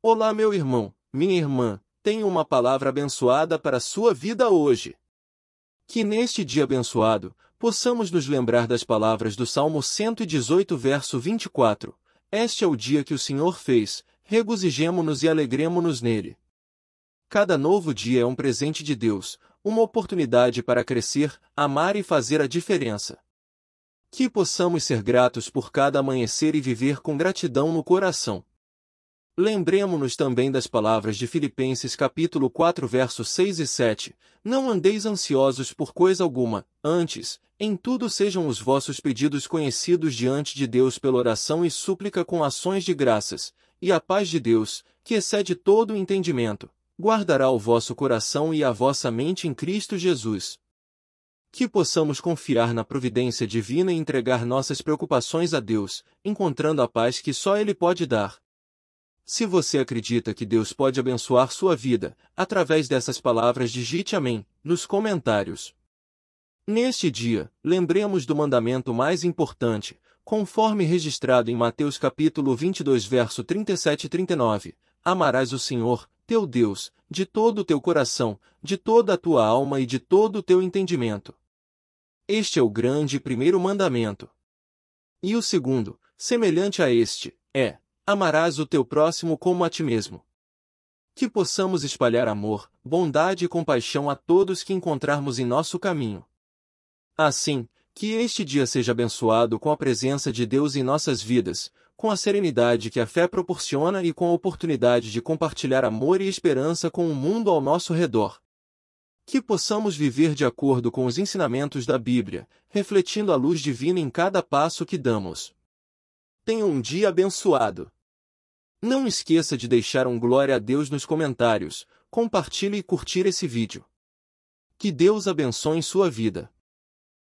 Olá, meu irmão, minha irmã, tenho uma palavra abençoada para a sua vida hoje. Que neste dia abençoado, possamos nos lembrar das palavras do Salmo 118, verso 24. Este é o dia que o Senhor fez, regozijemo-nos e alegremo-nos nele. Cada novo dia é um presente de Deus, uma oportunidade para crescer, amar e fazer a diferença. Que possamos ser gratos por cada amanhecer e viver com gratidão no coração. Lembremos-nos também das palavras de Filipenses capítulo 4 versos 6 e 7, Não andeis ansiosos por coisa alguma, antes, em tudo sejam os vossos pedidos conhecidos diante de Deus pela oração e súplica com ações de graças, e a paz de Deus, que excede todo o entendimento, guardará o vosso coração e a vossa mente em Cristo Jesus. Que possamos confiar na providência divina e entregar nossas preocupações a Deus, encontrando a paz que só Ele pode dar. Se você acredita que Deus pode abençoar sua vida, através dessas palavras digite amém nos comentários. Neste dia, lembremos do mandamento mais importante, conforme registrado em Mateus capítulo 22 verso 37 e 39. Amarás o Senhor, teu Deus, de todo o teu coração, de toda a tua alma e de todo o teu entendimento. Este é o grande primeiro mandamento. E o segundo, semelhante a este, é, Amarás o teu próximo como a ti mesmo. Que possamos espalhar amor, bondade e compaixão a todos que encontrarmos em nosso caminho. Assim, que este dia seja abençoado com a presença de Deus em nossas vidas, com a serenidade que a fé proporciona e com a oportunidade de compartilhar amor e esperança com o mundo ao nosso redor. Que possamos viver de acordo com os ensinamentos da Bíblia, refletindo a luz divina em cada passo que damos. Tenha um dia abençoado. Não esqueça de deixar um glória a Deus nos comentários, compartilhe e curtir esse vídeo. Que Deus abençoe sua vida.